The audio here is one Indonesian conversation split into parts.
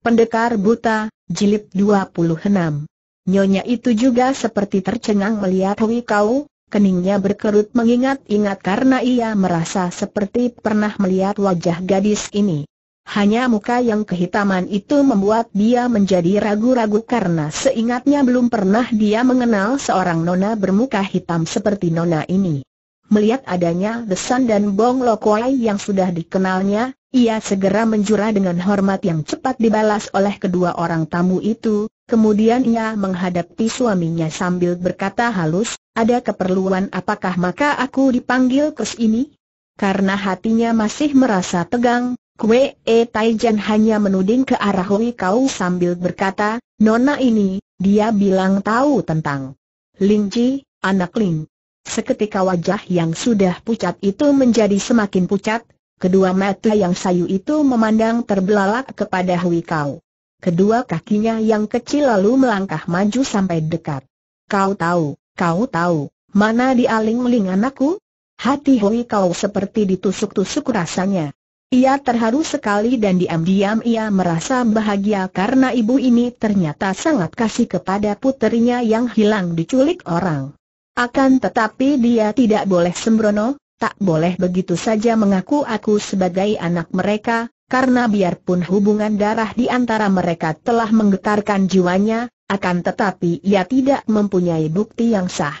Pendekar Buta, Jilid 26. Nyonya itu juga seperti tercengang melihat Hui Kau, keningnya berkerut mengingat-ingat karena ia merasa seperti pernah melihat wajah gadis ini. Hanya muka yang kehitaman itu membuat dia menjadi ragu-ragu karena seingatnya belum pernah dia mengenal seorang nona bermuka hitam seperti nona ini. Melihat adanya Desan dan Bong Lokoi yang sudah dikenalnya, ia segera menjura dengan hormat yang cepat dibalas oleh kedua orang tamu itu, kemudian ia menghadapi suaminya sambil berkata halus, ada keperluan apakah maka aku dipanggil ke sini? Karena hatinya masih merasa tegang, Kue E Taijan hanya menuding ke arah Hui Kau sambil berkata, Nona ini, dia bilang tahu tentang Ling Ji, anak Ling. Seketika wajah yang sudah pucat itu menjadi semakin pucat, kedua mata yang sayu itu memandang terbelalak kepada Hui Kau. Kedua kakinya yang kecil lalu melangkah maju sampai dekat. Kau tahu, kau tahu, mana di aling-ling anakku? Hati Hui Kau seperti ditusuk-tusuk rasanya. Ia terharu sekali dan diam-diam ia merasa bahagia karena ibu ini ternyata sangat kasih kepada putrinya yang hilang diculik orang. Akan tetapi dia tidak boleh sembrono, tak boleh begitu saja mengaku aku sebagai anak mereka, karena biarpun hubungan darah di antara mereka telah menggetarkan jiwanya, akan tetapi ia tidak mempunyai bukti yang sah.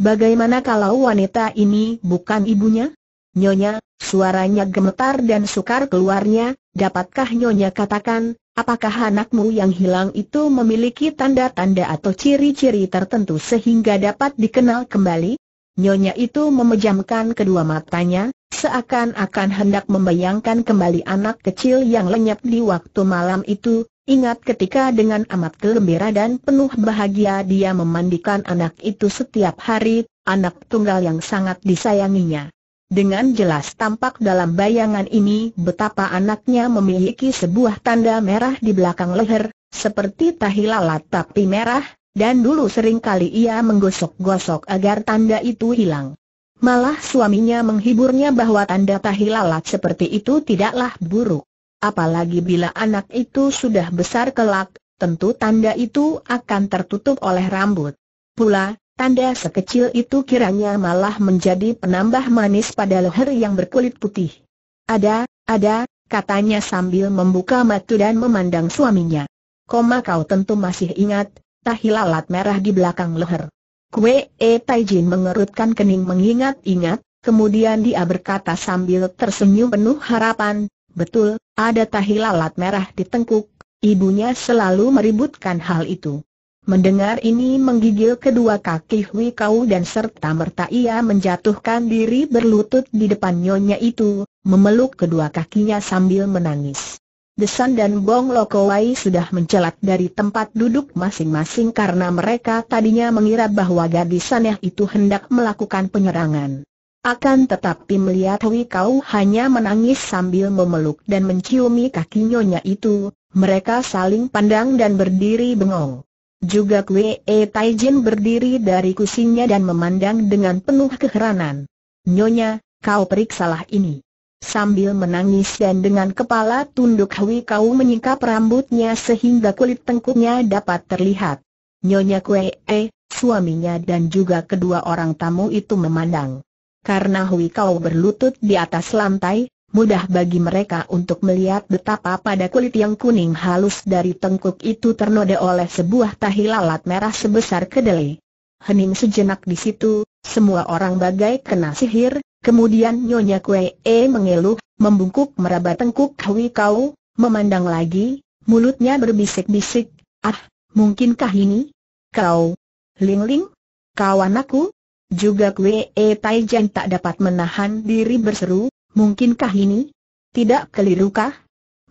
Bagaimana kalau wanita ini bukan ibunya? Nyonya, suaranya gemetar dan sukar keluarnya, dapatkah Nyonya katakan, Apakah anakmu yang hilang itu memiliki tanda-tanda atau ciri-ciri tertentu sehingga dapat dikenal kembali? Nyonya itu memejamkan kedua matanya, seakan-akan hendak membayangkan kembali anak kecil yang lenyap di waktu malam itu, ingat ketika dengan amat gembira dan penuh bahagia dia memandikan anak itu setiap hari, anak tunggal yang sangat disayanginya. Dengan jelas tampak dalam bayangan ini betapa anaknya memiliki sebuah tanda merah di belakang leher, seperti tahi lalat tapi merah, dan dulu sering kali ia menggosok-gosok agar tanda itu hilang. Malah suaminya menghiburnya bahwa tanda tahi lalat seperti itu tidaklah buruk. Apalagi bila anak itu sudah besar kelak, tentu tanda itu akan tertutup oleh rambut. Pula, Tanda sekecil itu kiranya malah menjadi penambah manis pada leher yang berkulit putih. Ada, ada, katanya sambil membuka mata dan memandang suaminya. Koma kau tentu masih ingat, tahilalat merah di belakang leher. Kwe, E eh, Taijin mengerutkan kening mengingat-ingat, kemudian dia berkata sambil tersenyum penuh harapan, betul, ada tahilalat merah di tengkuk, ibunya selalu meributkan hal itu. Mendengar ini menggigil kedua kaki Hui Kau dan serta merta ia menjatuhkan diri berlutut di depan nyonya itu, memeluk kedua kakinya sambil menangis. Desan dan Bong Lokowai sudah mencelat dari tempat duduk masing-masing karena mereka tadinya mengira bahwa gadis aneh itu hendak melakukan penyerangan. Akan tetapi melihat Hui Kau hanya menangis sambil memeluk dan menciumi kaki nyonya itu, mereka saling pandang dan berdiri bengong. Juga Kwe e Taijin berdiri dari kusinya dan memandang dengan penuh keheranan. Nyonya, kau periksalah ini. Sambil menangis dan dengan kepala tunduk Hui Kau menyingkap rambutnya sehingga kulit tengkuknya dapat terlihat. Nyonya Kue, -e, suaminya dan juga kedua orang tamu itu memandang. Karena Hui Kau berlutut di atas lantai, mudah bagi mereka untuk melihat betapa pada kulit yang kuning halus dari tengkuk itu ternoda oleh sebuah tahi lalat merah sebesar kedelai. Hening sejenak di situ, semua orang bagai kena sihir, kemudian Nyonya Kue E mengeluh, membungkuk meraba tengkuk Hui Kau, memandang lagi, mulutnya berbisik-bisik, ah, mungkinkah ini? Kau, Ling Ling, kawan aku? Juga Kue E Taijan tak dapat menahan diri berseru, Mungkinkah ini? Tidak kelirukah?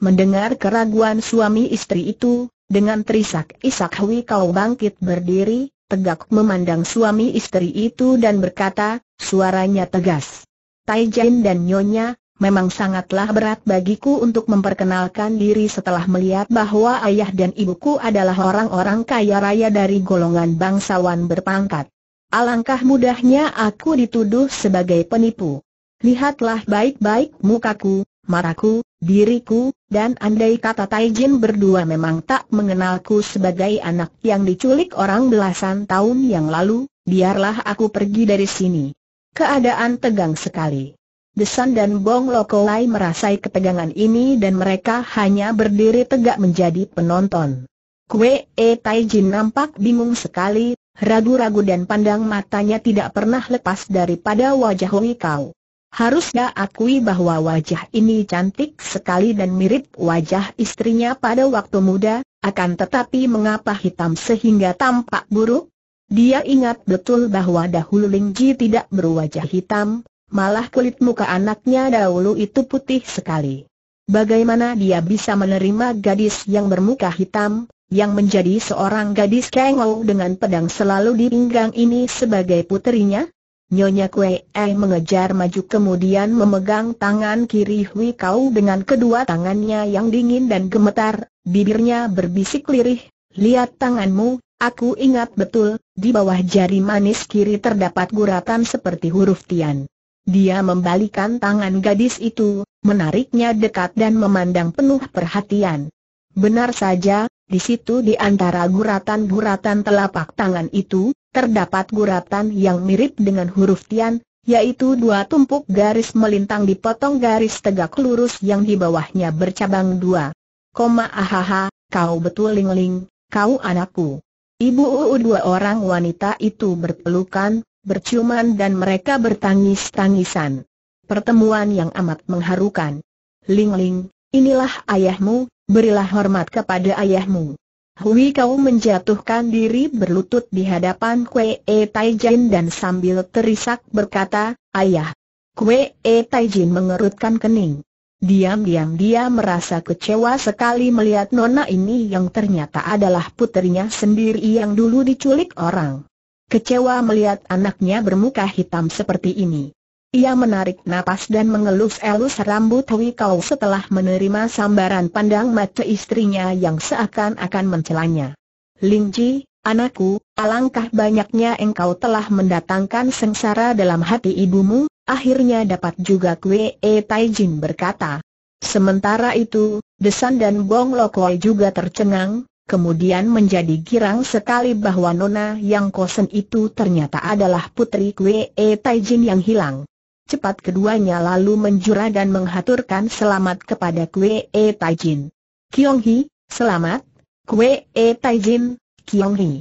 Mendengar keraguan suami istri itu, dengan terisak-isak Hui Kau bangkit berdiri, tegak memandang suami istri itu dan berkata, suaranya tegas. Jin dan Nyonya, memang sangatlah berat bagiku untuk memperkenalkan diri setelah melihat bahwa ayah dan ibuku adalah orang-orang kaya raya dari golongan bangsawan berpangkat. Alangkah mudahnya aku dituduh sebagai penipu. Lihatlah baik-baik mukaku, maraku, diriku, dan andai kata Taijin berdua memang tak mengenalku sebagai anak yang diculik orang belasan tahun yang lalu, biarlah aku pergi dari sini. Keadaan tegang sekali. Desan dan Bong Lokolai merasai ketegangan ini dan mereka hanya berdiri tegak menjadi penonton. Kue E Taijin nampak bingung sekali, ragu-ragu dan pandang matanya tidak pernah lepas daripada wajah Hui Kau. Harusnya akui bahwa wajah ini cantik sekali dan mirip wajah istrinya pada waktu muda, akan tetapi mengapa hitam sehingga tampak buruk? Dia ingat betul bahwa dahulu Ling tidak berwajah hitam, malah kulit muka anaknya dahulu itu putih sekali. Bagaimana dia bisa menerima gadis yang bermuka hitam, yang menjadi seorang gadis kengol dengan pedang selalu di pinggang ini sebagai putrinya? Nyonya Kue Eh mengejar maju kemudian memegang tangan kiri Hui Kau dengan kedua tangannya yang dingin dan gemetar, bibirnya berbisik lirih, lihat tanganmu, aku ingat betul, di bawah jari manis kiri terdapat guratan seperti huruf Tian. Dia membalikan tangan gadis itu, menariknya dekat dan memandang penuh perhatian. Benar saja, di situ di antara guratan-guratan telapak tangan itu, terdapat guratan yang mirip dengan huruf Tian, yaitu dua tumpuk garis melintang dipotong garis tegak lurus yang di bawahnya bercabang dua. Koma ahaha, kau betul lingling, kau anakku. Ibu Uu dua orang wanita itu berpelukan, berciuman dan mereka bertangis-tangisan. Pertemuan yang amat mengharukan. Lingling, inilah ayahmu, berilah hormat kepada ayahmu. Hui Kau menjatuhkan diri berlutut di hadapan Kue E Taijin dan sambil terisak berkata, Ayah. Kue E Taijin mengerutkan kening. Diam-diam dia merasa kecewa sekali melihat nona ini yang ternyata adalah putrinya sendiri yang dulu diculik orang. Kecewa melihat anaknya bermuka hitam seperti ini. Ia menarik napas dan mengelus-elus rambut Hui Kau setelah menerima sambaran pandang mata istrinya yang seakan-akan mencelanya. Linci, anakku, alangkah banyaknya engkau telah mendatangkan sengsara dalam hati ibumu, akhirnya dapat juga Kwe E Jin berkata. Sementara itu, Desan dan Bong Lokoi juga tercengang, kemudian menjadi girang sekali bahwa Nona yang kosen itu ternyata adalah putri Kwe E Jin yang hilang cepat keduanya lalu menjura dan menghaturkan selamat kepada Kue E Taijin. Kiong Hi, selamat, Kue E Taijin, Kiong Hi.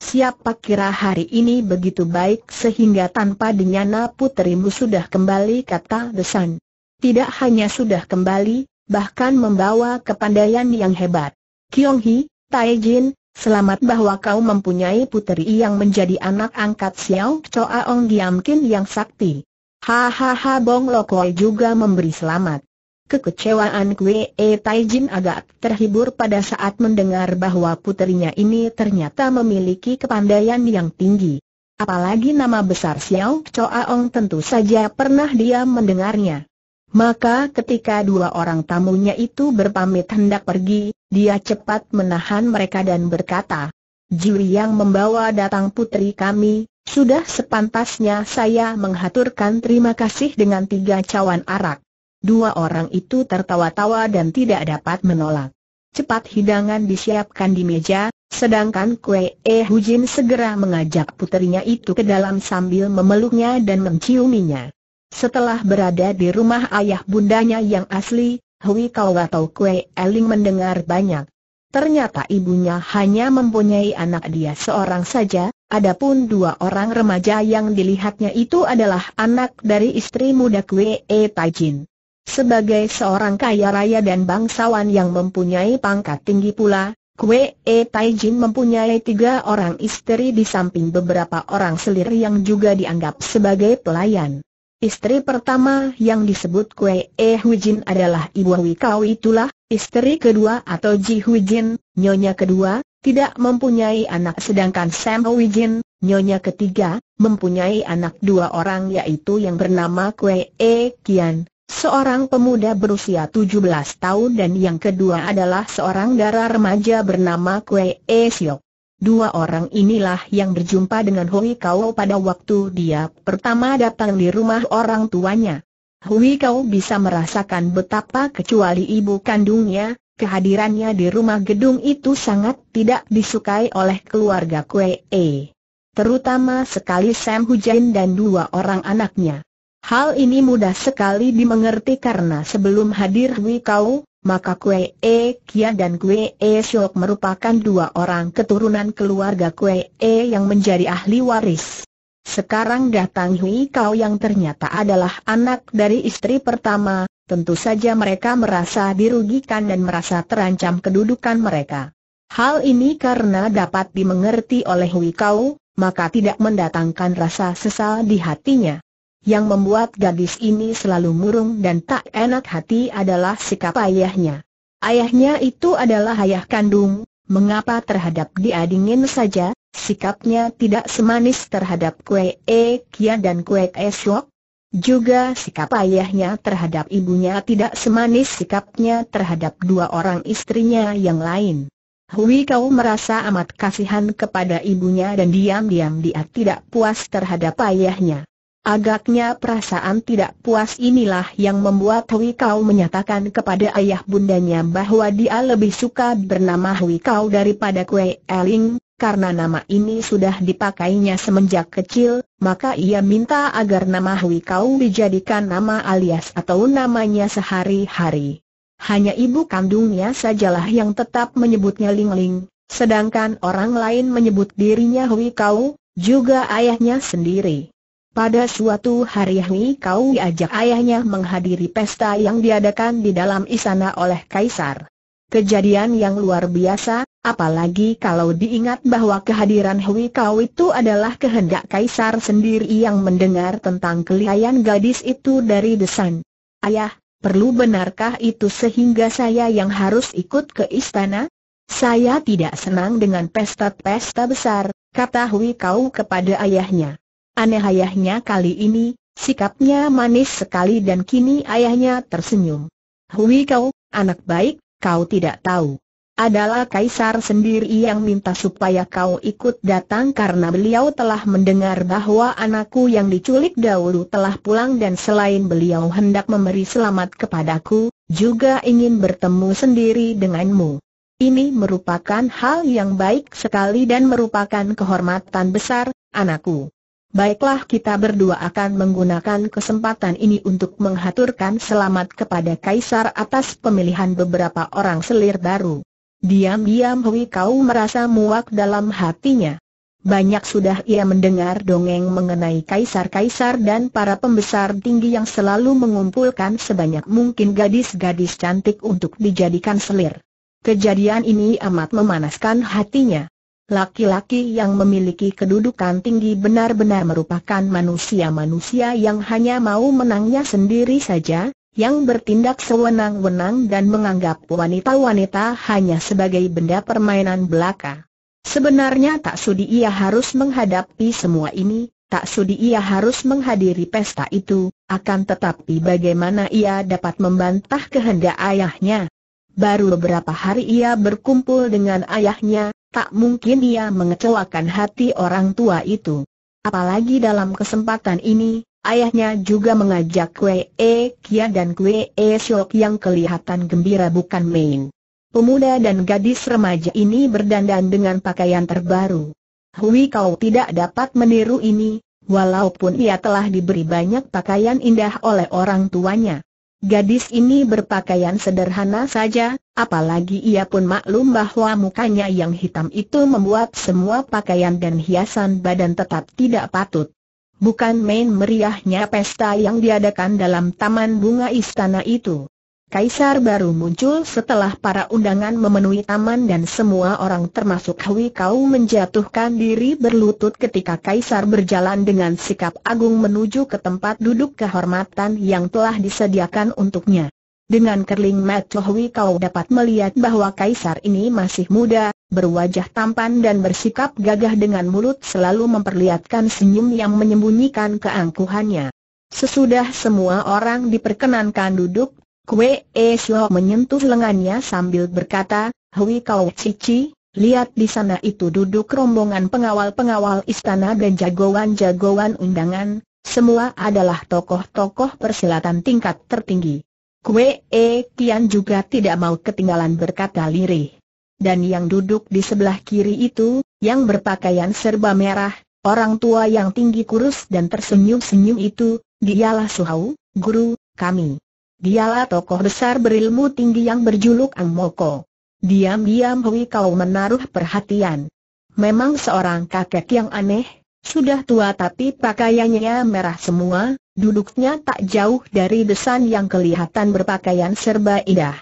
Siapa kira hari ini begitu baik sehingga tanpa dinyana puterimu sudah kembali kata Desan. Tidak hanya sudah kembali, bahkan membawa kepandaian yang hebat. Kiong Hi, Taijin, selamat bahwa kau mempunyai puteri yang menjadi anak angkat Xiao Choa Ong Kin yang sakti. Hahaha Bong Lokoi juga memberi selamat. Kekecewaan Kwe E Taijin agak terhibur pada saat mendengar bahwa puterinya ini ternyata memiliki kepandaian yang tinggi. Apalagi nama besar Xiao Choaong tentu saja pernah dia mendengarnya. Maka ketika dua orang tamunya itu berpamit hendak pergi, dia cepat menahan mereka dan berkata, Juri yang membawa datang putri kami, sudah sepantasnya saya menghaturkan terima kasih dengan tiga cawan arak. Dua orang itu tertawa-tawa dan tidak dapat menolak. Cepat hidangan disiapkan di meja, sedangkan Kue E Hujin segera mengajak puterinya itu ke dalam sambil memeluknya dan menciuminya. Setelah berada di rumah ayah bundanya yang asli, Hui Kau atau Kue Eling mendengar banyak. Ternyata ibunya hanya mempunyai anak dia seorang saja, Adapun dua orang remaja yang dilihatnya itu adalah anak dari istri muda Kwee Taijin. Sebagai seorang kaya raya dan bangsawan yang mempunyai pangkat tinggi pula, Kwee Taijin mempunyai tiga orang istri di samping beberapa orang selir yang juga dianggap sebagai pelayan. Istri pertama yang disebut Kue E Hujin adalah Ibu Hui itulah, istri kedua atau Ji Hujin, nyonya kedua, tidak mempunyai anak sedangkan Sam Hujin, nyonya ketiga, mempunyai anak dua orang yaitu yang bernama Kue E Kian, seorang pemuda berusia 17 tahun dan yang kedua adalah seorang darah remaja bernama Kue E Siok. Dua orang inilah yang berjumpa dengan Hui Kau pada waktu dia pertama datang di rumah orang tuanya. Hui Kau bisa merasakan betapa kecuali ibu kandungnya, kehadirannya di rumah gedung itu sangat tidak disukai oleh keluarga Kue e, Terutama sekali Sam Hujain dan dua orang anaknya. Hal ini mudah sekali dimengerti karena sebelum hadir Hui Kau, maka Kue E Kia dan Kue E Shok merupakan dua orang keturunan keluarga Kue E yang menjadi ahli waris. Sekarang datang Hui Kau yang ternyata adalah anak dari istri pertama, tentu saja mereka merasa dirugikan dan merasa terancam kedudukan mereka. Hal ini karena dapat dimengerti oleh Hui Kau, maka tidak mendatangkan rasa sesal di hatinya. Yang membuat gadis ini selalu murung dan tak enak hati adalah sikap ayahnya. Ayahnya itu adalah ayah kandung, mengapa terhadap dia dingin saja, sikapnya tidak semanis terhadap Kue E Kia dan Kue E Shok? Juga sikap ayahnya terhadap ibunya tidak semanis sikapnya terhadap dua orang istrinya yang lain. Hui Kau merasa amat kasihan kepada ibunya dan diam-diam dia tidak puas terhadap ayahnya. Agaknya perasaan tidak puas inilah yang membuat Hui Kau menyatakan kepada ayah bundanya bahwa dia lebih suka bernama Hui Kau daripada Kue Eling, karena nama ini sudah dipakainya semenjak kecil, maka ia minta agar nama Hui Kau dijadikan nama alias atau namanya sehari-hari. Hanya ibu kandungnya sajalah yang tetap menyebutnya Ling Ling, sedangkan orang lain menyebut dirinya Hui Kau, juga ayahnya sendiri. Pada suatu hari Hui Kau diajak ayahnya menghadiri pesta yang diadakan di dalam istana oleh Kaisar. Kejadian yang luar biasa, apalagi kalau diingat bahwa kehadiran Hui Kau itu adalah kehendak Kaisar sendiri yang mendengar tentang kelihayan gadis itu dari desan. Ayah, perlu benarkah itu sehingga saya yang harus ikut ke istana? Saya tidak senang dengan pesta-pesta besar, kata Hui Kau kepada ayahnya. Aneh ayahnya kali ini, sikapnya manis sekali dan kini ayahnya tersenyum. Hui kau, anak baik, kau tidak tahu. Adalah Kaisar sendiri yang minta supaya kau ikut datang karena beliau telah mendengar bahwa anakku yang diculik dahulu telah pulang dan selain beliau hendak memberi selamat kepadaku, juga ingin bertemu sendiri denganmu. Ini merupakan hal yang baik sekali dan merupakan kehormatan besar, anakku. Baiklah kita berdua akan menggunakan kesempatan ini untuk menghaturkan selamat kepada Kaisar atas pemilihan beberapa orang selir baru. Diam-diam Hui Kau merasa muak dalam hatinya. Banyak sudah ia mendengar dongeng mengenai kaisar-kaisar dan para pembesar tinggi yang selalu mengumpulkan sebanyak mungkin gadis-gadis cantik untuk dijadikan selir. Kejadian ini amat memanaskan hatinya. Laki-laki yang memiliki kedudukan tinggi benar-benar merupakan manusia-manusia yang hanya mau menangnya sendiri saja, yang bertindak sewenang-wenang dan menganggap wanita-wanita hanya sebagai benda permainan belaka. Sebenarnya tak sudi ia harus menghadapi semua ini, tak sudi ia harus menghadiri pesta itu, akan tetapi bagaimana ia dapat membantah kehendak ayahnya. Baru beberapa hari ia berkumpul dengan ayahnya, tak mungkin dia mengecewakan hati orang tua itu. Apalagi dalam kesempatan ini, ayahnya juga mengajak Kwe E Kia dan Kwe E yang kelihatan gembira bukan main. Pemuda dan gadis remaja ini berdandan dengan pakaian terbaru. Hui kau tidak dapat meniru ini, walaupun ia telah diberi banyak pakaian indah oleh orang tuanya. Gadis ini berpakaian sederhana saja, apalagi ia pun maklum bahwa mukanya yang hitam itu membuat semua pakaian dan hiasan badan tetap tidak patut. Bukan main meriahnya pesta yang diadakan dalam taman bunga istana itu. Kaisar baru muncul setelah para undangan memenuhi taman dan semua orang termasuk Hui Kau menjatuhkan diri berlutut ketika Kaisar berjalan dengan sikap agung menuju ke tempat duduk kehormatan yang telah disediakan untuknya. Dengan kerling mata Hui Kau dapat melihat bahwa Kaisar ini masih muda, berwajah tampan dan bersikap gagah dengan mulut selalu memperlihatkan senyum yang menyembunyikan keangkuhannya. Sesudah semua orang diperkenankan duduk, Kue Esio menyentuh lengannya sambil berkata, Hui kau cici, lihat di sana itu duduk rombongan pengawal-pengawal istana dan jagoan-jagoan undangan, semua adalah tokoh-tokoh persilatan tingkat tertinggi. Kue E Tian juga tidak mau ketinggalan berkata lirih. Dan yang duduk di sebelah kiri itu, yang berpakaian serba merah, orang tua yang tinggi kurus dan tersenyum-senyum itu, dialah Suhau, guru, kami. Dialah tokoh besar berilmu tinggi yang berjuluk Ang Moko. Diam-diam Hui Kau menaruh perhatian. Memang seorang kakek yang aneh, sudah tua tapi pakaiannya merah semua, duduknya tak jauh dari desan yang kelihatan berpakaian serba indah.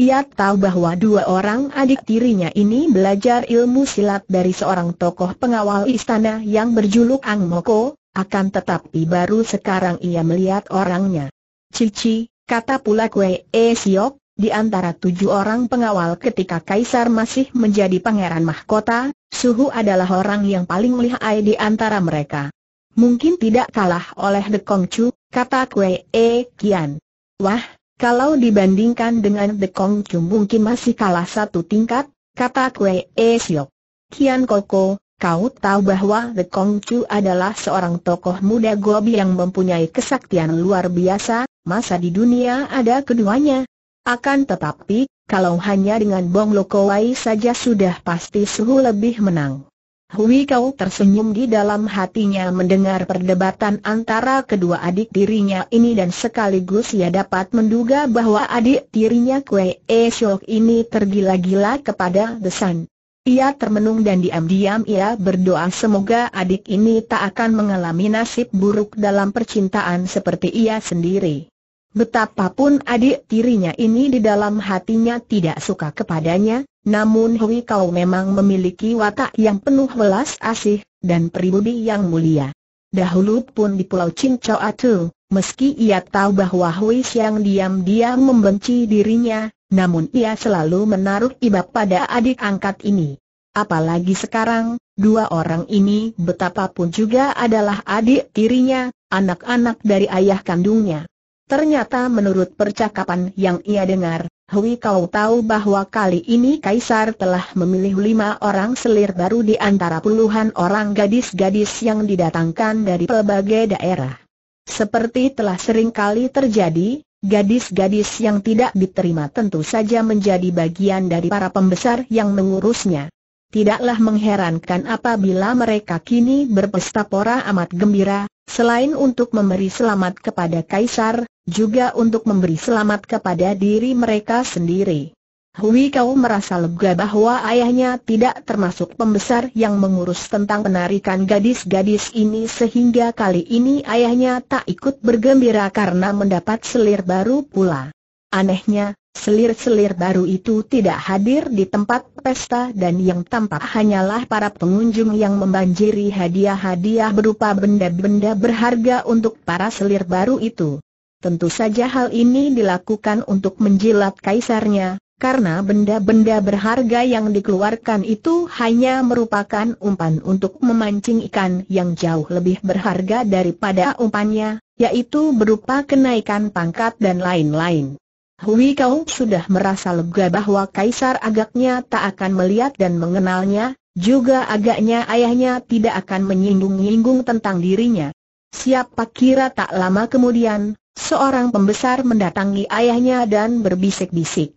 Ia tahu bahwa dua orang adik tirinya ini belajar ilmu silat dari seorang tokoh pengawal istana yang berjuluk Ang Moko, akan tetapi baru sekarang ia melihat orangnya. Cici, Kata pula Kue E Siok, di antara tujuh orang pengawal ketika Kaisar masih menjadi pangeran mahkota, Suhu adalah orang yang paling lihai di antara mereka. Mungkin tidak kalah oleh The Kong Chu, kata Kue E Kian. Wah, kalau dibandingkan dengan The Kong Chu mungkin masih kalah satu tingkat, kata Kue E Siok. Kian Koko, kau tahu bahwa The Kong Chu adalah seorang tokoh muda gobi yang mempunyai kesaktian luar biasa, masa di dunia ada keduanya. Akan tetapi, kalau hanya dengan Bong Lokowai saja sudah pasti Suhu lebih menang. Hui Kau tersenyum di dalam hatinya mendengar perdebatan antara kedua adik tirinya ini dan sekaligus ia dapat menduga bahwa adik tirinya Kue E Shok ini tergila-gila kepada desan. Ia termenung dan diam-diam ia berdoa semoga adik ini tak akan mengalami nasib buruk dalam percintaan seperti ia sendiri. Betapapun adik tirinya ini di dalam hatinya tidak suka kepadanya, namun Hui Kau memang memiliki watak yang penuh welas asih, dan pribumi yang mulia. Dahulu pun di Pulau Cinco Atu, meski ia tahu bahwa Hui siang diam-diam membenci dirinya, namun ia selalu menaruh iba pada adik angkat ini. Apalagi sekarang, dua orang ini betapapun juga adalah adik tirinya, anak-anak dari ayah kandungnya. Ternyata menurut percakapan yang ia dengar, Hui Kau tahu bahwa kali ini Kaisar telah memilih lima orang selir baru di antara puluhan orang gadis-gadis yang didatangkan dari pelbagai daerah. Seperti telah sering kali terjadi, gadis-gadis yang tidak diterima tentu saja menjadi bagian dari para pembesar yang mengurusnya. Tidaklah mengherankan apabila mereka kini berpesta pora amat gembira, Selain untuk memberi selamat kepada Kaisar, juga untuk memberi selamat kepada diri mereka sendiri. Hui Kau merasa lega bahwa ayahnya tidak termasuk pembesar yang mengurus tentang penarikan gadis-gadis ini sehingga kali ini ayahnya tak ikut bergembira karena mendapat selir baru pula. Anehnya, selir-selir baru itu tidak hadir di tempat pesta dan yang tampak hanyalah para pengunjung yang membanjiri hadiah-hadiah berupa benda-benda berharga untuk para selir baru itu. Tentu saja hal ini dilakukan untuk menjilat kaisarnya, karena benda-benda berharga yang dikeluarkan itu hanya merupakan umpan untuk memancing ikan yang jauh lebih berharga daripada umpannya, yaitu berupa kenaikan pangkat dan lain-lain. Hui Kau sudah merasa lega bahwa kaisar agaknya tak akan melihat dan mengenalnya, juga agaknya ayahnya tidak akan menyinggung-nyinggung tentang dirinya. Siapa kira tak lama kemudian, Seorang pembesar mendatangi ayahnya dan berbisik-bisik.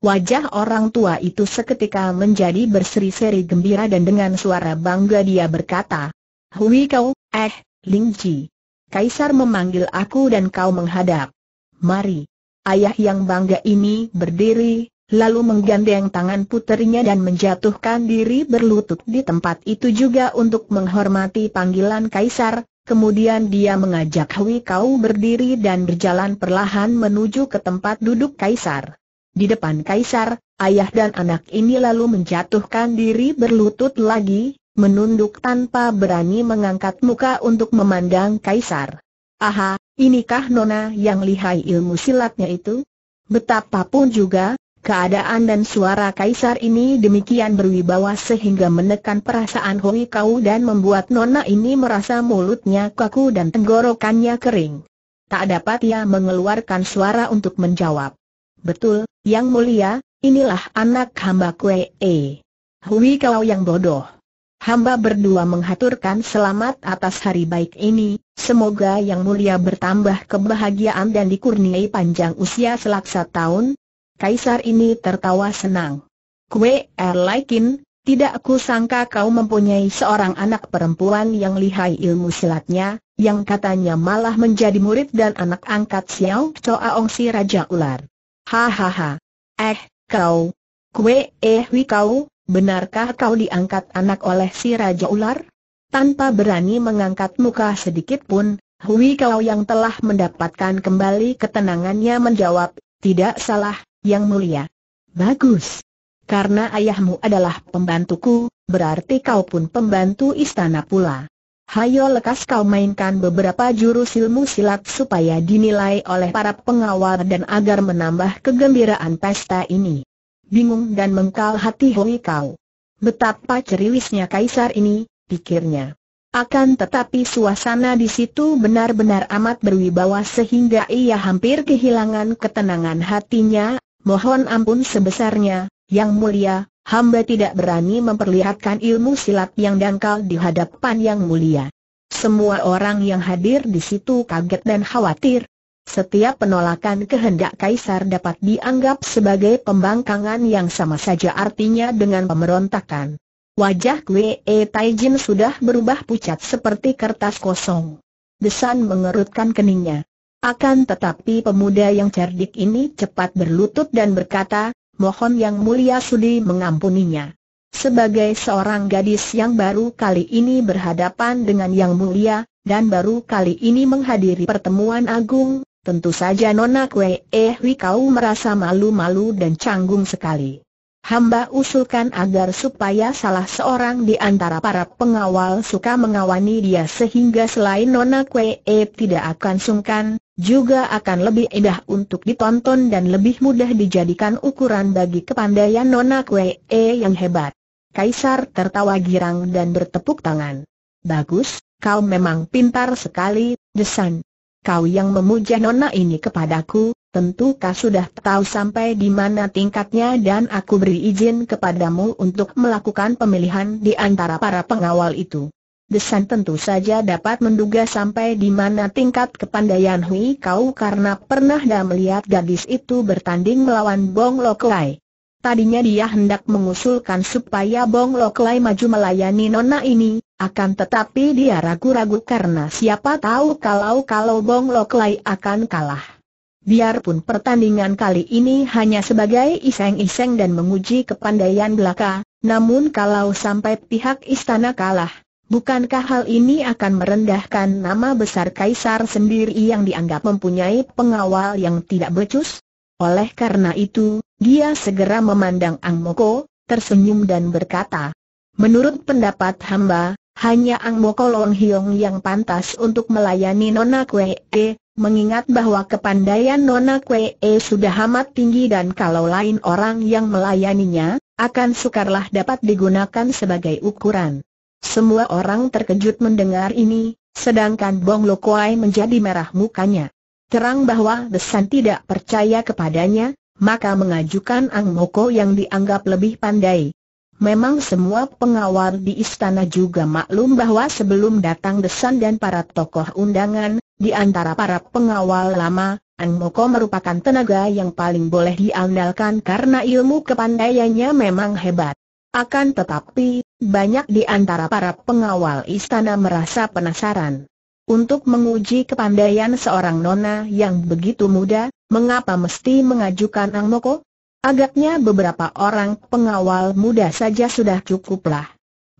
Wajah orang tua itu seketika menjadi berseri-seri gembira dan dengan suara bangga dia berkata, Hui kau, eh, Ling Ji. Kaisar memanggil aku dan kau menghadap. Mari. Ayah yang bangga ini berdiri, lalu menggandeng tangan puterinya dan menjatuhkan diri berlutut di tempat itu juga untuk menghormati panggilan kaisar, Kemudian dia mengajak Hui Kau berdiri dan berjalan perlahan menuju ke tempat duduk Kaisar. Di depan Kaisar, ayah dan anak ini lalu menjatuhkan diri berlutut lagi, menunduk tanpa berani mengangkat muka untuk memandang Kaisar. Aha, inikah nona yang lihai ilmu silatnya itu? Betapapun juga, Keadaan dan suara kaisar ini demikian berwibawa sehingga menekan perasaan Hui Kau dan membuat nona ini merasa mulutnya kaku dan tenggorokannya kering. Tak dapat ia mengeluarkan suara untuk menjawab. Betul, yang mulia, inilah anak hamba kue e. Hui kau yang bodoh. Hamba berdua menghaturkan selamat atas hari baik ini, semoga yang mulia bertambah kebahagiaan dan dikurniai panjang usia selaksa tahun, Kaisar ini tertawa senang. Kue Erlaikin, tidak aku sangka kau mempunyai seorang anak perempuan yang lihai ilmu silatnya, yang katanya malah menjadi murid dan anak angkat Xiao Ong si Raja Ular. Hahaha. Eh, kau. Kue eh kau, benarkah kau diangkat anak oleh si Raja Ular? Tanpa berani mengangkat muka sedikit pun, Hui Kau yang telah mendapatkan kembali ketenangannya menjawab, tidak salah, yang mulia. Bagus. Karena ayahmu adalah pembantuku, berarti kau pun pembantu istana pula. Hayo lekas kau mainkan beberapa jurus ilmu silat supaya dinilai oleh para pengawal dan agar menambah kegembiraan pesta ini. Bingung dan mengkal hati Hoi Kau. Betapa ceriwisnya kaisar ini, pikirnya. Akan tetapi suasana di situ benar-benar amat berwibawa sehingga ia hampir kehilangan ketenangan hatinya, Mohon ampun sebesarnya, Yang Mulia, hamba tidak berani memperlihatkan ilmu silat yang dangkal di hadapan Yang Mulia. Semua orang yang hadir di situ kaget dan khawatir. Setiap penolakan kehendak kaisar dapat dianggap sebagai pembangkangan yang sama saja artinya dengan pemberontakan. Wajah Kwe e Taijin sudah berubah pucat seperti kertas kosong. Desan mengerutkan keningnya. Akan tetapi pemuda yang cerdik ini cepat berlutut dan berkata, mohon yang mulia sudi mengampuninya. Sebagai seorang gadis yang baru kali ini berhadapan dengan yang mulia, dan baru kali ini menghadiri pertemuan agung, tentu saja Nona Kwe Eh Wikau merasa malu-malu dan canggung sekali. Hamba usulkan agar supaya salah seorang di antara para pengawal suka mengawani dia sehingga selain Nona Kwe eh tidak akan sungkan, juga akan lebih indah untuk ditonton dan lebih mudah dijadikan ukuran bagi kepandaian Nona Kwe e yang hebat. Kaisar tertawa girang dan bertepuk tangan. Bagus, kau memang pintar sekali, Desan. Kau yang memuja Nona ini kepadaku, tentu kau sudah tahu sampai di mana tingkatnya dan aku beri izin kepadamu untuk melakukan pemilihan di antara para pengawal itu. Desan tentu saja dapat menduga sampai di mana tingkat kepandaian Hui Kau karena pernah dah melihat gadis itu bertanding melawan Bong Loklai. Tadinya dia hendak mengusulkan supaya Bong Loklai maju melayani nona ini, akan tetapi dia ragu-ragu karena siapa tahu kalau-kalau Bong Loklai akan kalah. Biarpun pertandingan kali ini hanya sebagai iseng-iseng dan menguji kepandaian belaka, namun kalau sampai pihak istana kalah, Bukankah hal ini akan merendahkan nama besar kaisar sendiri yang dianggap mempunyai pengawal yang tidak becus? Oleh karena itu, dia segera memandang Ang Moko, tersenyum dan berkata, Menurut pendapat hamba, hanya Ang Moko Long Hiong yang pantas untuk melayani Nona Kue e, mengingat bahwa kepandaian Nona Kue e sudah amat tinggi dan kalau lain orang yang melayaninya, akan sukarlah dapat digunakan sebagai ukuran. Semua orang terkejut mendengar ini, sedangkan Bong Lokoai menjadi merah mukanya. Terang bahwa Desan tidak percaya kepadanya, maka mengajukan Ang Moko yang dianggap lebih pandai. Memang semua pengawal di istana juga maklum bahwa sebelum datang Desan dan para tokoh undangan, di antara para pengawal lama, Ang Moko merupakan tenaga yang paling boleh diandalkan karena ilmu kepandaiannya memang hebat. Akan tetapi, banyak di antara para pengawal istana merasa penasaran. Untuk menguji kepandaian seorang nona yang begitu muda, mengapa mesti mengajukan Ang Moko? Agaknya beberapa orang pengawal muda saja sudah cukuplah.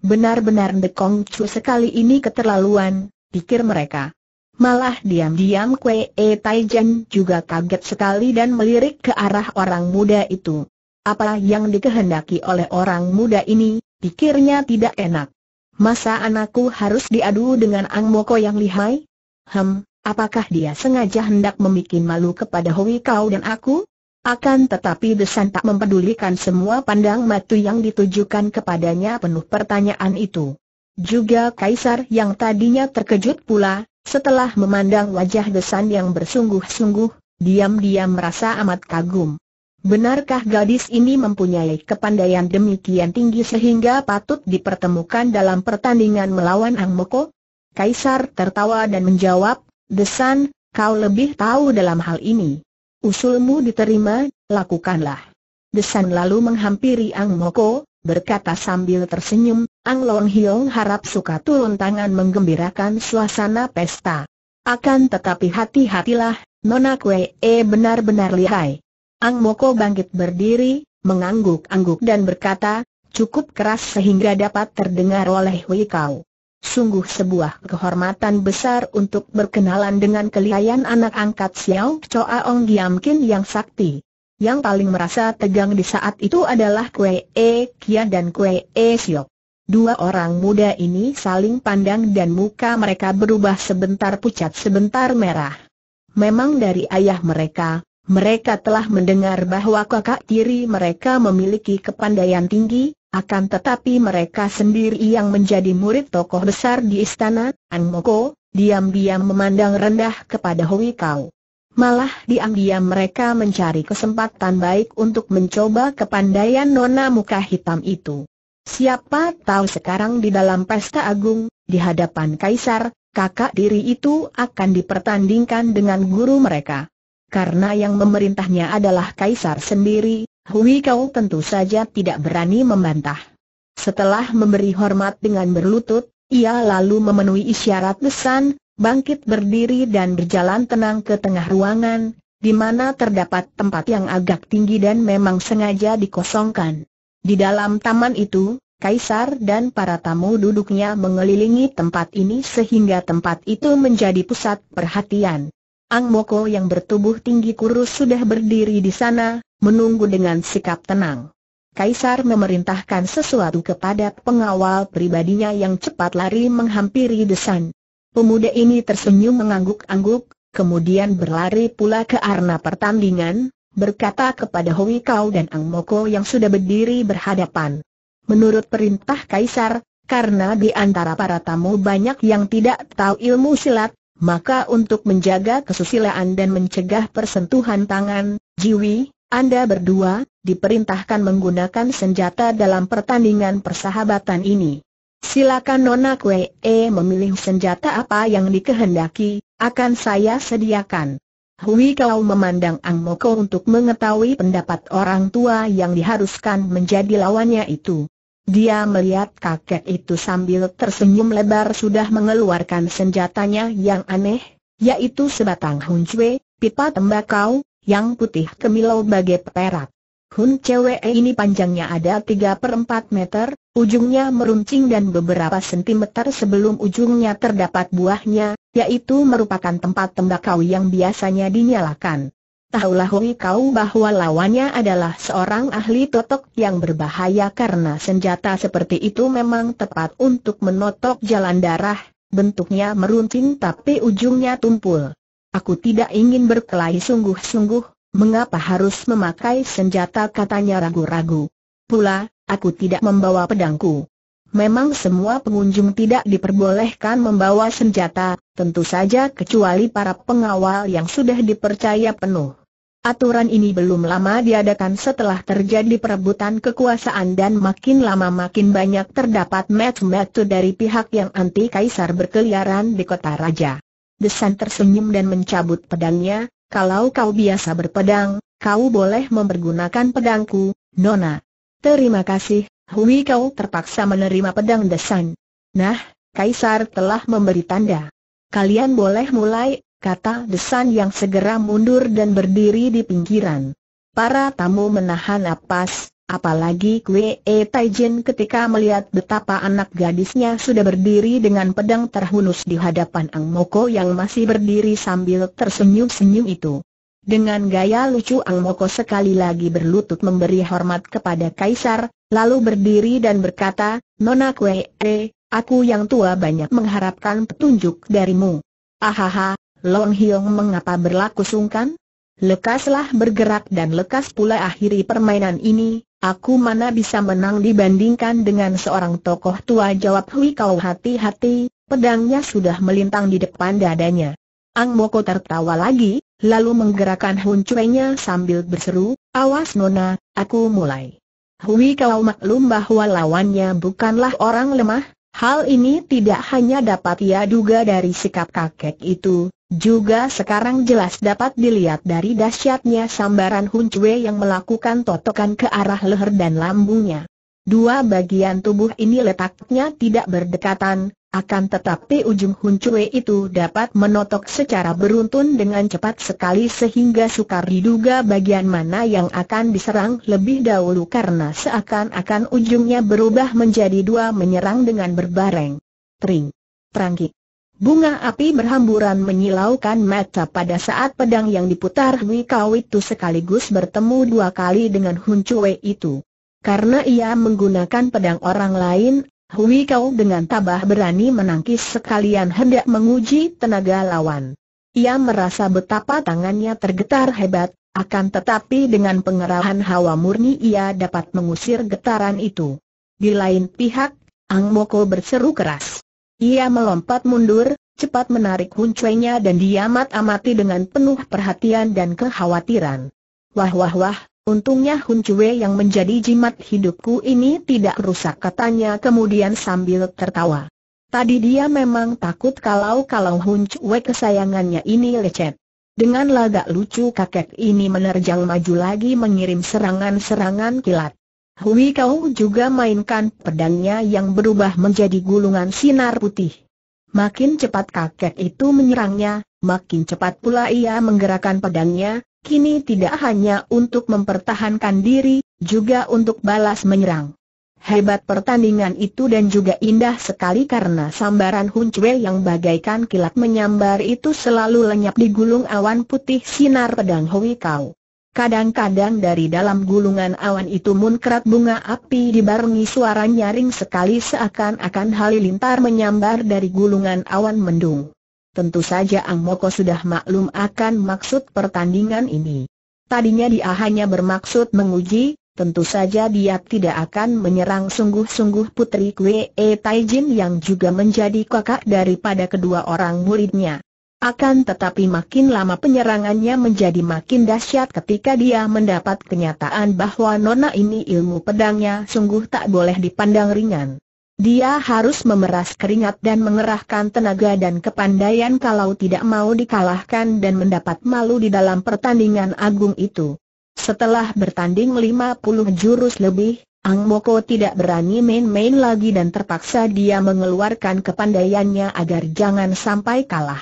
Benar-benar Dekong Chu sekali ini keterlaluan, pikir mereka. Malah diam-diam Kwee E Taijan juga kaget sekali dan melirik ke arah orang muda itu. Apa yang dikehendaki oleh orang muda ini, pikirnya tidak enak. Masa anakku harus diadu dengan Ang Moko yang lihai? Hem, apakah dia sengaja hendak membuat malu kepada Hoi Kau dan aku? Akan tetapi Desan tak mempedulikan semua pandang matu yang ditujukan kepadanya penuh pertanyaan itu. Juga Kaisar yang tadinya terkejut pula, setelah memandang wajah Desan yang bersungguh-sungguh, diam-diam merasa amat kagum. Benarkah gadis ini mempunyai kepandaian demikian tinggi sehingga patut dipertemukan dalam pertandingan melawan Ang Moko? Kaisar tertawa dan menjawab, Desan, kau lebih tahu dalam hal ini. Usulmu diterima, lakukanlah. Desan lalu menghampiri Ang Moko, berkata sambil tersenyum, Ang Long Hiong harap suka turun tangan menggembirakan suasana pesta. Akan tetapi hati-hatilah, Nona Kwe eh, benar-benar lihai. Ang Moko bangkit berdiri, mengangguk-angguk dan berkata, cukup keras sehingga dapat terdengar oleh Wikau. Sungguh sebuah kehormatan besar untuk berkenalan dengan kelihayan anak angkat Xiao Choa Ong Kin yang sakti. Yang paling merasa tegang di saat itu adalah Kue E Kia dan Kue E Siok. Dua orang muda ini saling pandang dan muka mereka berubah sebentar pucat sebentar merah. Memang dari ayah mereka, mereka telah mendengar bahwa kakak tiri mereka memiliki kepandaian tinggi, akan tetapi mereka sendiri yang menjadi murid tokoh besar di istana, Moko, diam-diam memandang rendah kepada Hui Kau. Malah diam-diam mereka mencari kesempatan baik untuk mencoba kepandaian nona muka hitam itu. Siapa tahu sekarang di dalam pesta agung, di hadapan kaisar, kakak tiri itu akan dipertandingkan dengan guru mereka karena yang memerintahnya adalah kaisar sendiri, Hui Kau tentu saja tidak berani membantah. Setelah memberi hormat dengan berlutut, ia lalu memenuhi isyarat pesan, bangkit berdiri dan berjalan tenang ke tengah ruangan, di mana terdapat tempat yang agak tinggi dan memang sengaja dikosongkan. Di dalam taman itu, Kaisar dan para tamu duduknya mengelilingi tempat ini sehingga tempat itu menjadi pusat perhatian. Ang Moko yang bertubuh tinggi kurus sudah berdiri di sana, menunggu dengan sikap tenang. Kaisar memerintahkan sesuatu kepada pengawal pribadinya yang cepat lari menghampiri desan. Pemuda ini tersenyum mengangguk-angguk, kemudian berlari pula ke arena pertandingan, berkata kepada Hui Kau dan Ang Moko yang sudah berdiri berhadapan. Menurut perintah Kaisar, karena di antara para tamu banyak yang tidak tahu ilmu silat, maka untuk menjaga kesusilaan dan mencegah persentuhan tangan, Jiwi, Anda berdua, diperintahkan menggunakan senjata dalam pertandingan persahabatan ini. Silakan Nona Kwee memilih senjata apa yang dikehendaki, akan saya sediakan. Hui Kau memandang Ang Moko untuk mengetahui pendapat orang tua yang diharuskan menjadi lawannya itu. Dia melihat kakek itu sambil tersenyum lebar sudah mengeluarkan senjatanya yang aneh, yaitu sebatang huncwe, pipa tembakau, yang putih kemilau bagai perak. Hun cewek ini panjangnya ada 3 per 4 meter, ujungnya meruncing dan beberapa sentimeter sebelum ujungnya terdapat buahnya, yaitu merupakan tempat tembakau yang biasanya dinyalakan. Tahulah Hui kau bahwa lawannya adalah seorang ahli totok yang berbahaya karena senjata seperti itu memang tepat untuk menotok jalan darah, bentuknya meruncing tapi ujungnya tumpul. Aku tidak ingin berkelahi sungguh-sungguh, mengapa harus memakai senjata katanya ragu-ragu. Pula, aku tidak membawa pedangku. Memang semua pengunjung tidak diperbolehkan membawa senjata, tentu saja kecuali para pengawal yang sudah dipercaya penuh. Aturan ini belum lama diadakan setelah terjadi perebutan kekuasaan dan makin lama makin banyak terdapat match-match dari pihak yang anti kaisar berkeliaran di kota raja. Desan tersenyum dan mencabut pedangnya, kalau kau biasa berpedang, kau boleh mempergunakan pedangku, Nona. Terima kasih, Hui kau terpaksa menerima pedang Desan. Nah, Kaisar telah memberi tanda. Kalian boleh mulai, kata Desan yang segera mundur dan berdiri di pinggiran. Para tamu menahan napas, apalagi Kwe e Taijin ketika melihat betapa anak gadisnya sudah berdiri dengan pedang terhunus di hadapan Ang Moko yang masih berdiri sambil tersenyum-senyum itu. Dengan gaya lucu Ang Moko sekali lagi berlutut memberi hormat kepada Kaisar, lalu berdiri dan berkata, Nona Kwe e, aku yang tua banyak mengharapkan petunjuk darimu. Ahaha, Lon Hiong mengapa berlaku sungkan? Lekaslah bergerak dan lekas pula akhiri permainan ini, aku mana bisa menang dibandingkan dengan seorang tokoh tua jawab Hui Kau hati-hati, pedangnya sudah melintang di depan dadanya. Ang Moko tertawa lagi, lalu menggerakkan huncuenya sambil berseru, awas nona, aku mulai. Hui Kau maklum bahwa lawannya bukanlah orang lemah, Hal ini tidak hanya dapat ia duga dari sikap kakek itu, juga sekarang jelas dapat dilihat dari dahsyatnya sambaran Hun Cui yang melakukan totokan ke arah leher dan lambungnya. Dua bagian tubuh ini letaknya tidak berdekatan, akan tetapi ujung huncue itu dapat menotok secara beruntun dengan cepat sekali sehingga sukar diduga bagian mana yang akan diserang lebih dahulu karena seakan-akan ujungnya berubah menjadi dua menyerang dengan berbareng. Tring. Perangkik. Bunga api berhamburan menyilaukan mata pada saat pedang yang diputar Hui itu sekaligus bertemu dua kali dengan huncue itu. Karena ia menggunakan pedang orang lain, Hui Kau dengan tabah berani menangkis sekalian hendak menguji tenaga lawan. Ia merasa betapa tangannya tergetar hebat, akan tetapi dengan pengerahan hawa murni ia dapat mengusir getaran itu. Di lain pihak, Ang Moko berseru keras. Ia melompat mundur, cepat menarik huncuenya dan diamat-amati dengan penuh perhatian dan kekhawatiran. Wah wah wah, Untungnya Hun Chue yang menjadi jimat hidupku ini tidak rusak katanya kemudian sambil tertawa. Tadi dia memang takut kalau-kalau Hun Chue kesayangannya ini lecet. Dengan lagak lucu kakek ini menerjang maju lagi mengirim serangan-serangan kilat. Hui Kau juga mainkan pedangnya yang berubah menjadi gulungan sinar putih. Makin cepat kakek itu menyerangnya, makin cepat pula ia menggerakkan pedangnya, kini tidak hanya untuk mempertahankan diri, juga untuk balas menyerang. Hebat pertandingan itu dan juga indah sekali karena sambaran Hun Chue yang bagaikan kilat menyambar itu selalu lenyap di gulung awan putih sinar pedang Hui Kau. Kadang-kadang dari dalam gulungan awan itu munkrat bunga api dibarengi suara nyaring sekali seakan-akan halilintar menyambar dari gulungan awan mendung. Tentu saja Ang Moko sudah maklum akan maksud pertandingan ini. Tadinya dia hanya bermaksud menguji, tentu saja dia tidak akan menyerang sungguh-sungguh Putri Kwe E Taijin yang juga menjadi kakak daripada kedua orang muridnya. Akan tetapi makin lama penyerangannya menjadi makin dahsyat ketika dia mendapat kenyataan bahwa nona ini ilmu pedangnya sungguh tak boleh dipandang ringan. Dia harus memeras keringat dan mengerahkan tenaga dan kepandaian kalau tidak mau dikalahkan dan mendapat malu di dalam pertandingan agung itu. Setelah bertanding 50 jurus lebih, Ang Moko tidak berani main-main lagi dan terpaksa dia mengeluarkan kepandaiannya agar jangan sampai kalah.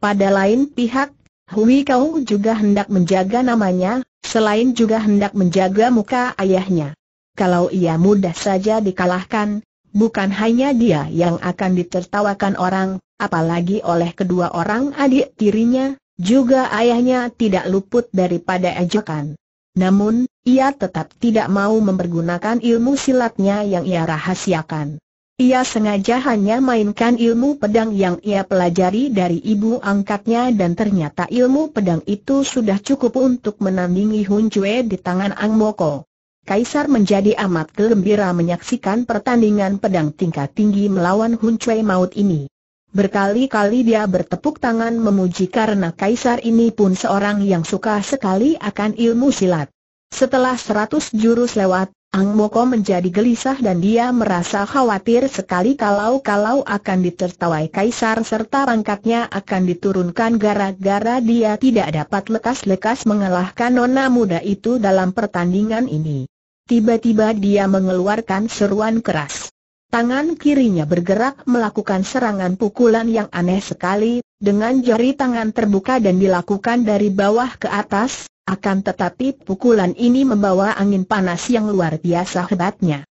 Pada lain pihak, Hui Kau juga hendak menjaga namanya, selain juga hendak menjaga muka ayahnya. Kalau ia mudah saja dikalahkan, Bukan hanya dia yang akan ditertawakan orang, apalagi oleh kedua orang adik tirinya, juga ayahnya tidak luput daripada ejekan. Namun, ia tetap tidak mau mempergunakan ilmu silatnya yang ia rahasiakan. Ia sengaja hanya mainkan ilmu pedang yang ia pelajari dari ibu angkatnya dan ternyata ilmu pedang itu sudah cukup untuk menandingi Hun Chue di tangan Ang Moko. Kaisar menjadi amat gembira menyaksikan pertandingan pedang tingkat tinggi melawan Hun Cui Maut ini. Berkali-kali dia bertepuk tangan memuji karena kaisar ini pun seorang yang suka sekali akan ilmu silat. Setelah seratus jurus lewat, Ang Moko menjadi gelisah dan dia merasa khawatir sekali kalau-kalau akan ditertawai kaisar serta pangkatnya akan diturunkan gara-gara dia tidak dapat lekas-lekas mengalahkan nona muda itu dalam pertandingan ini. Tiba-tiba dia mengeluarkan seruan keras. Tangan kirinya bergerak melakukan serangan pukulan yang aneh sekali, dengan jari tangan terbuka dan dilakukan dari bawah ke atas, akan tetapi pukulan ini membawa angin panas yang luar biasa hebatnya.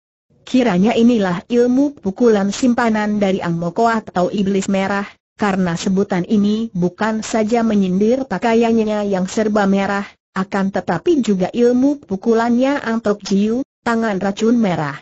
Kiranya inilah ilmu pukulan simpanan dari Ang Angmoko atau Iblis Merah, karena sebutan ini bukan saja menyindir pakaiannya yang serba merah, akan tetapi juga ilmu pukulannya Antok Jiu, tangan racun merah.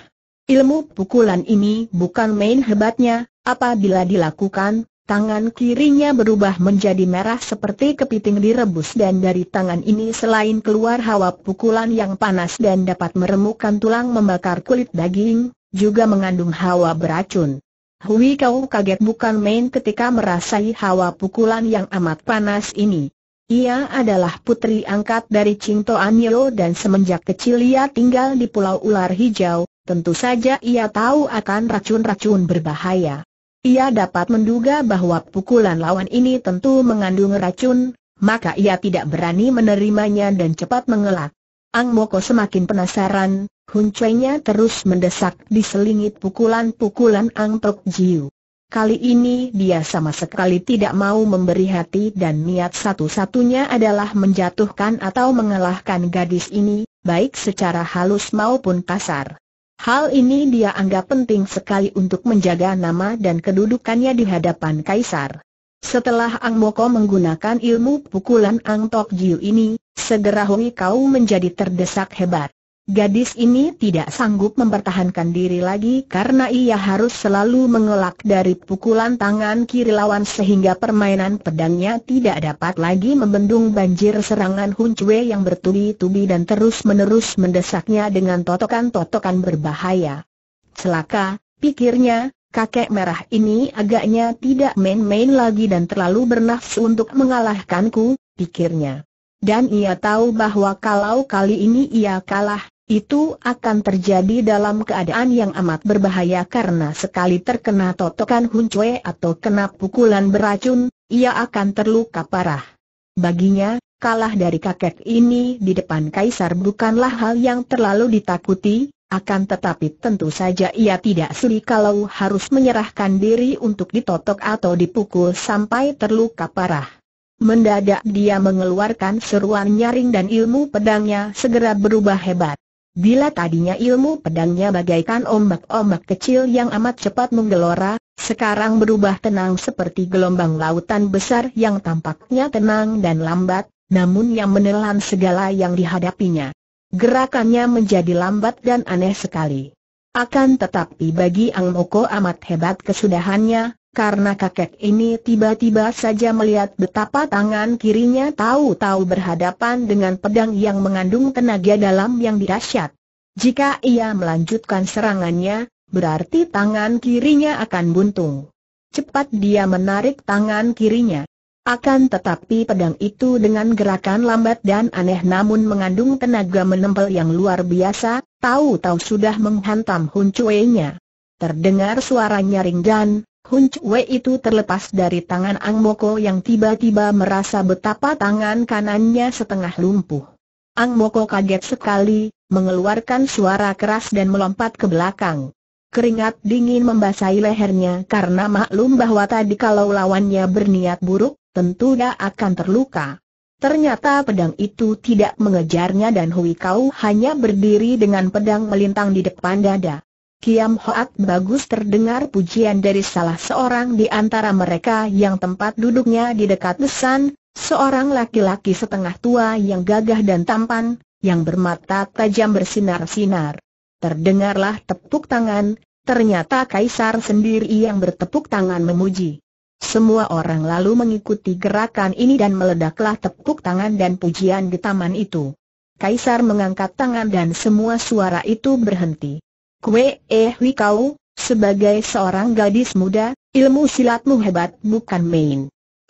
Ilmu pukulan ini bukan main hebatnya, apabila dilakukan, tangan kirinya berubah menjadi merah seperti kepiting direbus dan dari tangan ini selain keluar hawa pukulan yang panas dan dapat meremukkan tulang membakar kulit daging, juga mengandung hawa beracun. Hui kau kaget bukan main ketika merasai hawa pukulan yang amat panas ini. Ia adalah putri angkat dari Cinto Anyo dan semenjak kecil ia tinggal di Pulau Ular Hijau, tentu saja ia tahu akan racun-racun berbahaya. Ia dapat menduga bahwa pukulan lawan ini tentu mengandung racun, maka ia tidak berani menerimanya dan cepat mengelak. Ang Moko semakin penasaran, huncainya terus mendesak diselingit pukulan-pukulan Ang Tok Jiu. Kali ini dia sama sekali tidak mau memberi hati dan niat satu-satunya adalah menjatuhkan atau mengalahkan gadis ini, baik secara halus maupun kasar. Hal ini dia anggap penting sekali untuk menjaga nama dan kedudukannya di hadapan kaisar. Setelah Ang Moko menggunakan ilmu pukulan Ang Tok Jiu ini, segera Hongi Kau menjadi terdesak hebat. Gadis ini tidak sanggup mempertahankan diri lagi karena ia harus selalu mengelak dari pukulan tangan kiri lawan sehingga permainan pedangnya tidak dapat lagi membendung banjir serangan Hun Chue yang bertubi-tubi dan terus-menerus mendesaknya dengan totokan-totokan berbahaya. Celaka, pikirnya, kakek merah ini agaknya tidak main-main lagi dan terlalu bernafsu untuk mengalahkanku, pikirnya. Dan ia tahu bahwa kalau kali ini ia kalah, itu akan terjadi dalam keadaan yang amat berbahaya karena sekali terkena totokan huncue atau kena pukulan beracun, ia akan terluka parah. Baginya, kalah dari kakek ini di depan kaisar bukanlah hal yang terlalu ditakuti, akan tetapi tentu saja ia tidak sedi kalau harus menyerahkan diri untuk ditotok atau dipukul sampai terluka parah. Mendadak dia mengeluarkan seruan nyaring dan ilmu pedangnya segera berubah hebat. Bila tadinya ilmu pedangnya bagaikan ombak-ombak kecil yang amat cepat menggelora, sekarang berubah tenang seperti gelombang lautan besar yang tampaknya tenang dan lambat, namun yang menelan segala yang dihadapinya. Gerakannya menjadi lambat dan aneh sekali. Akan tetapi bagi Ang Moko amat hebat kesudahannya, karena kakek ini tiba-tiba saja melihat betapa tangan kirinya tahu-tahu berhadapan dengan pedang yang mengandung tenaga dalam yang dahsyat. Jika ia melanjutkan serangannya, berarti tangan kirinya akan buntung. Cepat dia menarik tangan kirinya. Akan tetapi pedang itu dengan gerakan lambat dan aneh namun mengandung tenaga menempel yang luar biasa, tahu-tahu sudah menghantam Hun Cui-nya. Terdengar suara nyaring dan, Hun Chue itu terlepas dari tangan Ang Moko yang tiba-tiba merasa betapa tangan kanannya setengah lumpuh. Ang Moko kaget sekali, mengeluarkan suara keras dan melompat ke belakang. Keringat dingin membasahi lehernya karena maklum bahwa tadi kalau lawannya berniat buruk, tentu dia akan terluka. Ternyata pedang itu tidak mengejarnya dan Hui Kau hanya berdiri dengan pedang melintang di depan dada. Kiam Hoat bagus terdengar pujian dari salah seorang di antara mereka yang tempat duduknya di dekat desan, seorang laki-laki setengah tua yang gagah dan tampan, yang bermata tajam bersinar-sinar. Terdengarlah tepuk tangan, ternyata Kaisar sendiri yang bertepuk tangan memuji. Semua orang lalu mengikuti gerakan ini dan meledaklah tepuk tangan dan pujian di taman itu. Kaisar mengangkat tangan dan semua suara itu berhenti. Kue Eh Hui Kau, sebagai seorang gadis muda, ilmu silatmu hebat bukan main.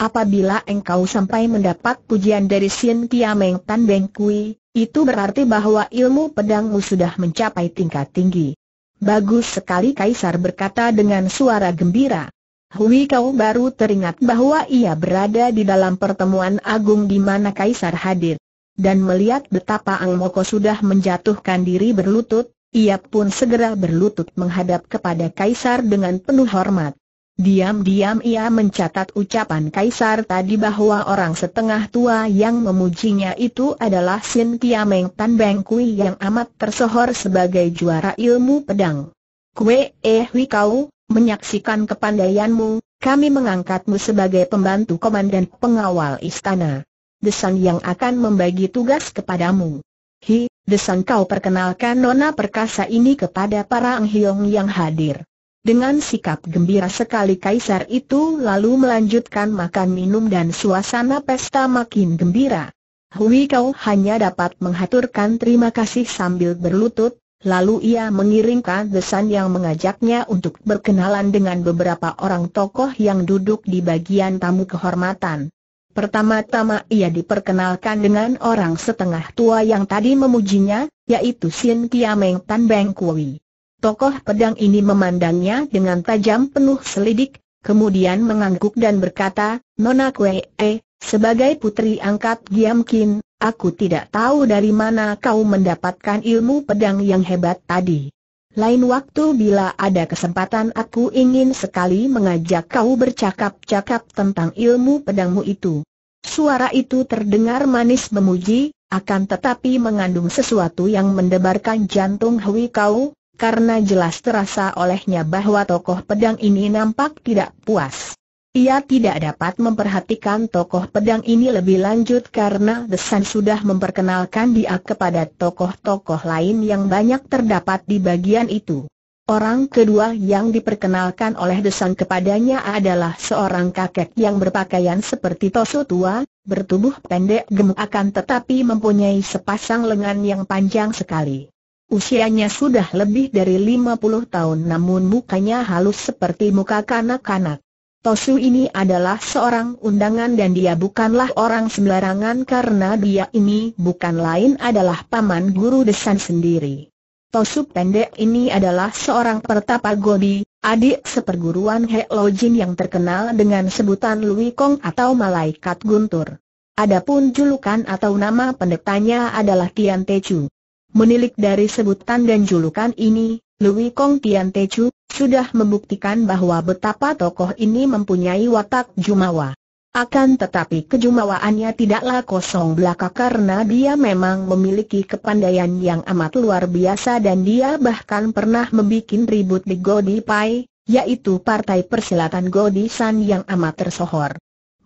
Apabila engkau sampai mendapat pujian dari Sien Tiameng Tan Beng Kui, itu berarti bahwa ilmu pedangmu sudah mencapai tingkat tinggi. Bagus sekali Kaisar berkata dengan suara gembira. Hui Kau baru teringat bahwa ia berada di dalam pertemuan agung di mana Kaisar hadir. Dan melihat betapa Ang Moko sudah menjatuhkan diri berlutut, ia pun segera berlutut menghadap kepada Kaisar dengan penuh hormat. Diam-diam ia mencatat ucapan Kaisar tadi bahwa orang setengah tua yang memujinya itu adalah Sin Kiameng Tan Beng Kui yang amat tersohor sebagai juara ilmu pedang. Kue eh hui kau, menyaksikan kepandaianmu, kami mengangkatmu sebagai pembantu komandan pengawal istana. Desan yang akan membagi tugas kepadamu. Hi, desang kau perkenalkan nona perkasa ini kepada para Anghiong yang hadir. Dengan sikap gembira sekali kaisar itu lalu melanjutkan makan minum dan suasana pesta makin gembira. Hui kau hanya dapat menghaturkan terima kasih sambil berlutut, lalu ia mengiringkan desan yang mengajaknya untuk berkenalan dengan beberapa orang tokoh yang duduk di bagian tamu kehormatan. Pertama-tama ia diperkenalkan dengan orang setengah tua yang tadi memujinya, yaitu Sin Kiameng Tan Beng Kui. Tokoh pedang ini memandangnya dengan tajam penuh selidik, kemudian mengangguk dan berkata, Nona Kwe, eh, sebagai putri angkat Giam Kin, aku tidak tahu dari mana kau mendapatkan ilmu pedang yang hebat tadi. Lain waktu bila ada kesempatan aku ingin sekali mengajak kau bercakap-cakap tentang ilmu pedangmu itu. Suara itu terdengar manis memuji, akan tetapi mengandung sesuatu yang mendebarkan jantung Hui Kau, karena jelas terasa olehnya bahwa tokoh pedang ini nampak tidak puas. Ia tidak dapat memperhatikan tokoh pedang ini lebih lanjut karena Desan sudah memperkenalkan dia kepada tokoh-tokoh lain yang banyak terdapat di bagian itu. Orang kedua yang diperkenalkan oleh Desan kepadanya adalah seorang kakek yang berpakaian seperti tosu tua, bertubuh pendek gemuk akan tetapi mempunyai sepasang lengan yang panjang sekali. Usianya sudah lebih dari 50 tahun namun mukanya halus seperti muka kanak-kanak. Tosu ini adalah seorang undangan dan dia bukanlah orang sembarangan karena dia ini bukan lain adalah paman guru desan sendiri. Tosu pendek ini adalah seorang pertapa gobi, adik seperguruan He Lo Jin yang terkenal dengan sebutan Lui Kong atau Malaikat Guntur. Adapun julukan atau nama pendetanya adalah Tian Te Chu. Menilik dari sebutan dan julukan ini, Louis Kong Tian Te Chu sudah membuktikan bahwa betapa tokoh ini mempunyai watak jumawa. Akan tetapi kejumawaannya tidaklah kosong belaka karena dia memang memiliki kepandaian yang amat luar biasa dan dia bahkan pernah membuat ribut di Godi Pai, yaitu partai persilatan Godi San yang amat tersohor.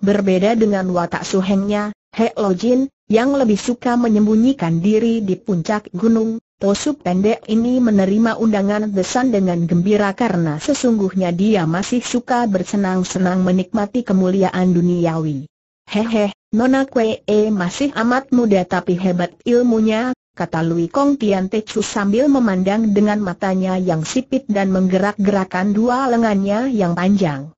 Berbeda dengan watak suhengnya, He Lo Jin, yang lebih suka menyembunyikan diri di puncak gunung, Tosu pendek ini menerima undangan desan dengan gembira karena sesungguhnya dia masih suka bersenang-senang menikmati kemuliaan duniawi. Hehe, Nona Kwee masih amat muda tapi hebat ilmunya, kata Lui Kong Tian Techu sambil memandang dengan matanya yang sipit dan menggerak-gerakan dua lengannya yang panjang.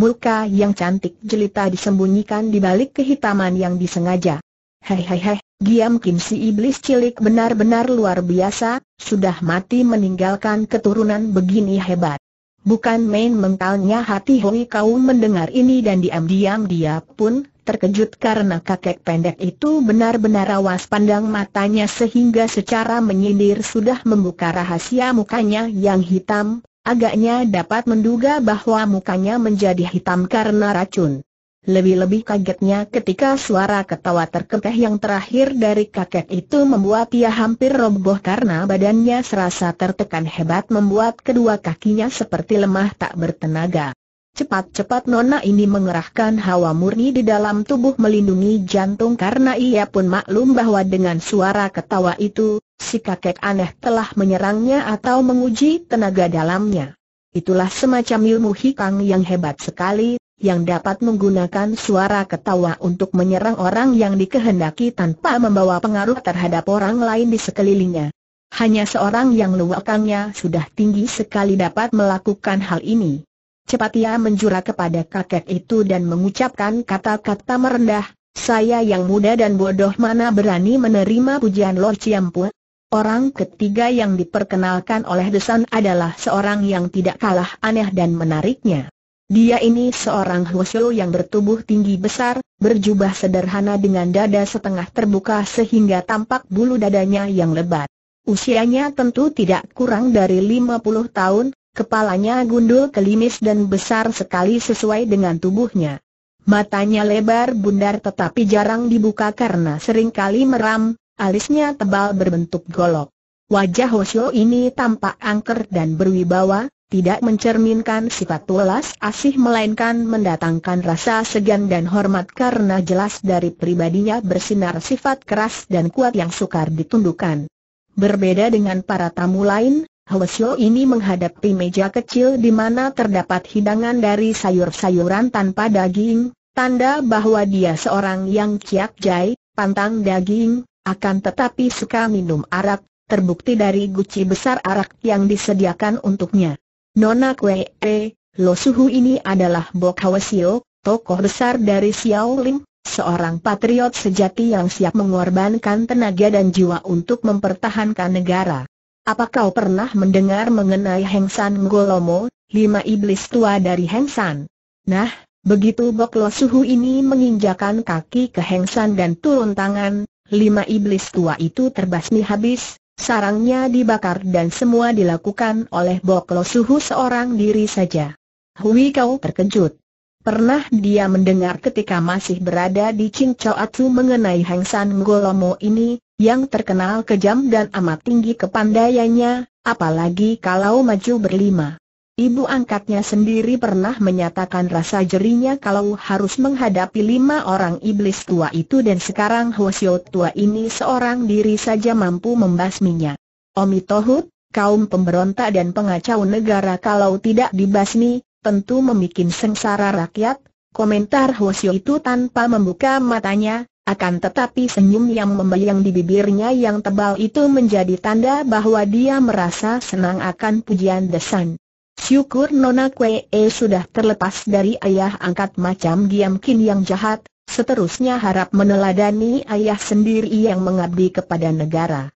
Muka yang cantik jelita disembunyikan di balik kehitaman yang disengaja. Hei hei hei, Giam Kim si iblis cilik benar-benar luar biasa, sudah mati meninggalkan keturunan begini hebat. Bukan main mentalnya hati Hui kau mendengar ini dan diam-diam dia pun terkejut karena kakek pendek itu benar-benar awas pandang matanya sehingga secara menyindir sudah membuka rahasia mukanya yang hitam, Agaknya dapat menduga bahwa mukanya menjadi hitam karena racun. Lebih-lebih kagetnya ketika suara ketawa terkekeh yang terakhir dari kakek itu membuat ia hampir roboh karena badannya serasa tertekan hebat membuat kedua kakinya seperti lemah tak bertenaga. Cepat-cepat Nona ini mengerahkan hawa murni di dalam tubuh melindungi jantung karena ia pun maklum bahwa dengan suara ketawa itu, si kakek aneh telah menyerangnya atau menguji tenaga dalamnya. Itulah semacam ilmu hikang yang hebat sekali, yang dapat menggunakan suara ketawa untuk menyerang orang yang dikehendaki tanpa membawa pengaruh terhadap orang lain di sekelilingnya. Hanya seorang yang luakannya sudah tinggi sekali dapat melakukan hal ini. Cepat ia menjura kepada kakek itu dan mengucapkan kata-kata merendah, saya yang muda dan bodoh mana berani menerima pujian Lord Ciampu. Orang ketiga yang diperkenalkan oleh Desan adalah seorang yang tidak kalah aneh dan menariknya. Dia ini seorang Hwasyo yang bertubuh tinggi besar, berjubah sederhana dengan dada setengah terbuka sehingga tampak bulu dadanya yang lebat. Usianya tentu tidak kurang dari 50 tahun, Kepalanya gundul kelimis dan besar sekali sesuai dengan tubuhnya. Matanya lebar bundar tetapi jarang dibuka karena seringkali meram, alisnya tebal berbentuk golok. Wajah Hoshio ini tampak angker dan berwibawa, tidak mencerminkan sifat welas asih melainkan mendatangkan rasa segan dan hormat karena jelas dari pribadinya bersinar sifat keras dan kuat yang sukar ditundukkan. Berbeda dengan para tamu lain, Hwasyo ini menghadapi meja kecil di mana terdapat hidangan dari sayur-sayuran tanpa daging, tanda bahwa dia seorang yang kiat jai, pantang daging, akan tetapi suka minum arak, terbukti dari guci besar arak yang disediakan untuknya. Nona Kwe, eh, Lo Suhu ini adalah Bok Hwasyo, tokoh besar dari Xiaoling, seorang patriot sejati yang siap mengorbankan tenaga dan jiwa untuk mempertahankan negara. Apa kau pernah mendengar mengenai Heng San Ngolomo, lima iblis tua dari Heng San? Nah, begitu Bok Lo Suhu ini menginjakan kaki ke Heng San dan turun tangan, lima iblis tua itu terbasmi habis, sarangnya dibakar dan semua dilakukan oleh Bok Lo Suhu seorang diri saja. Hui kau terkejut. Pernah dia mendengar ketika masih berada di Ching Choatsu mengenai Heng San Golomo ini, yang terkenal kejam dan amat tinggi kepandaiannya, apalagi kalau maju berlima. Ibu angkatnya sendiri pernah menyatakan rasa jerinya kalau harus menghadapi lima orang iblis tua itu dan sekarang Hwasyo tua ini seorang diri saja mampu membasminya. Omi Tohut, kaum pemberontak dan pengacau negara kalau tidak dibasmi, tentu membuat sengsara rakyat, komentar Hwasyo itu tanpa membuka matanya, akan tetapi senyum yang membayang di bibirnya yang tebal itu menjadi tanda bahwa dia merasa senang akan pujian Desan. Syukur Nona Kwee sudah terlepas dari ayah angkat macam Giam Kin yang jahat, seterusnya harap meneladani ayah sendiri yang mengabdi kepada negara.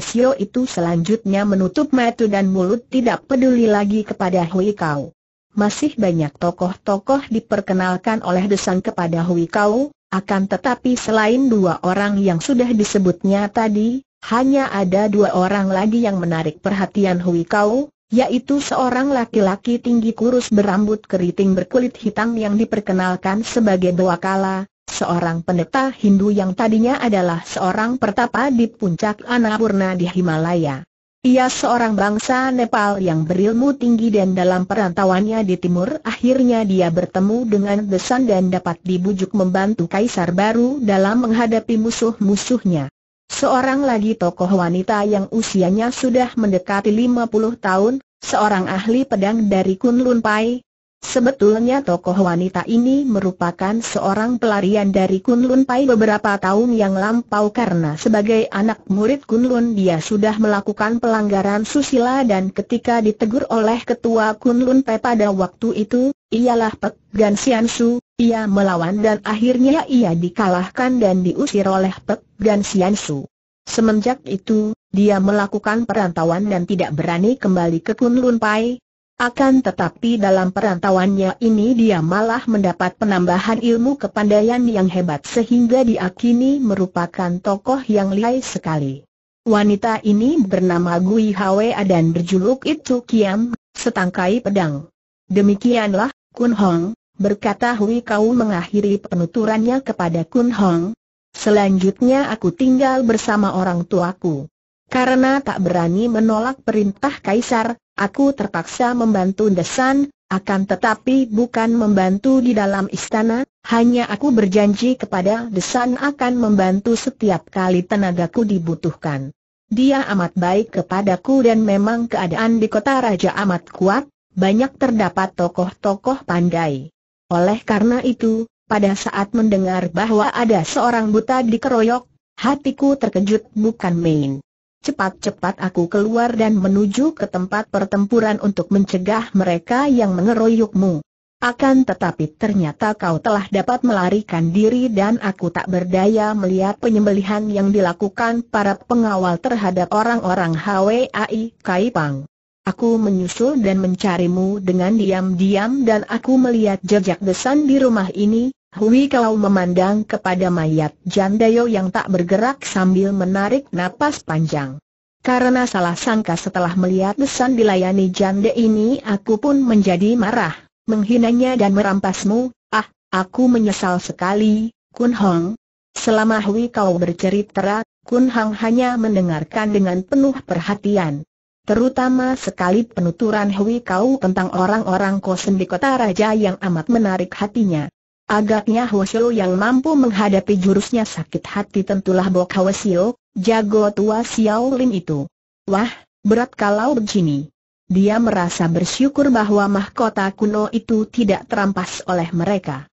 Sio itu selanjutnya menutup mata dan mulut tidak peduli lagi kepada Hui Kau. Masih banyak tokoh-tokoh diperkenalkan oleh Desan kepada Hui Kau, akan tetapi selain dua orang yang sudah disebutnya tadi, hanya ada dua orang lagi yang menarik perhatian Hui Kau, yaitu seorang laki-laki tinggi kurus berambut keriting berkulit hitam yang diperkenalkan sebagai Kala, seorang pendeta Hindu yang tadinya adalah seorang pertapa di puncak Annapurna di Himalaya. Ia seorang bangsa Nepal yang berilmu tinggi dan dalam perantauannya di timur akhirnya dia bertemu dengan besan dan dapat dibujuk membantu kaisar baru dalam menghadapi musuh-musuhnya. Seorang lagi tokoh wanita yang usianya sudah mendekati 50 tahun, seorang ahli pedang dari Kunlun Pai, Sebetulnya tokoh wanita ini merupakan seorang pelarian dari Kunlun Pai beberapa tahun yang lampau karena sebagai anak murid Kunlun dia sudah melakukan pelanggaran susila dan ketika ditegur oleh ketua Kunlun Pai pada waktu itu, ialah Pek Gan Sian Su, ia melawan dan akhirnya ia dikalahkan dan diusir oleh Pek Gan Sian Su. Semenjak itu, dia melakukan perantauan dan tidak berani kembali ke Kunlun Pai, akan tetapi dalam perantauannya ini dia malah mendapat penambahan ilmu kepandaian yang hebat sehingga diakini merupakan tokoh yang lihai sekali. Wanita ini bernama Gui Hwa dan berjuluk Itu Kiam, setangkai pedang. Demikianlah, Kun Hong, berkata Hui Kau mengakhiri penuturannya kepada Kun Hong. Selanjutnya aku tinggal bersama orang tuaku. Karena tak berani menolak perintah Kaisar, aku terpaksa membantu Desan, akan tetapi bukan membantu di dalam istana, hanya aku berjanji kepada Desan akan membantu setiap kali tenagaku dibutuhkan. Dia amat baik kepadaku dan memang keadaan di kota raja amat kuat, banyak terdapat tokoh-tokoh pandai. Oleh karena itu, pada saat mendengar bahwa ada seorang buta dikeroyok, hatiku terkejut bukan main. Cepat-cepat aku keluar dan menuju ke tempat pertempuran untuk mencegah mereka yang mengeroyokmu. Akan tetapi ternyata kau telah dapat melarikan diri dan aku tak berdaya melihat penyembelihan yang dilakukan para pengawal terhadap orang-orang HWAI Kaipang. Aku menyusul dan mencarimu dengan diam-diam dan aku melihat jejak desan di rumah ini, Hui Kau memandang kepada mayat Jandayo yang tak bergerak sambil menarik napas panjang. Karena salah sangka setelah melihat desan dilayani janda ini aku pun menjadi marah, menghinanya dan merampasmu, ah, aku menyesal sekali, Kun Hong. Selama Hui Kau bercerita, Kun Hong hanya mendengarkan dengan penuh perhatian. Terutama sekali penuturan Hui Kau tentang orang-orang kosen di kota raja yang amat menarik hatinya. Agaknya Hosio yang mampu menghadapi jurusnya sakit hati tentulah Bok Hwasio, jago tua Xiao Lin itu. Wah, berat kalau begini. Dia merasa bersyukur bahwa mahkota kuno itu tidak terampas oleh mereka.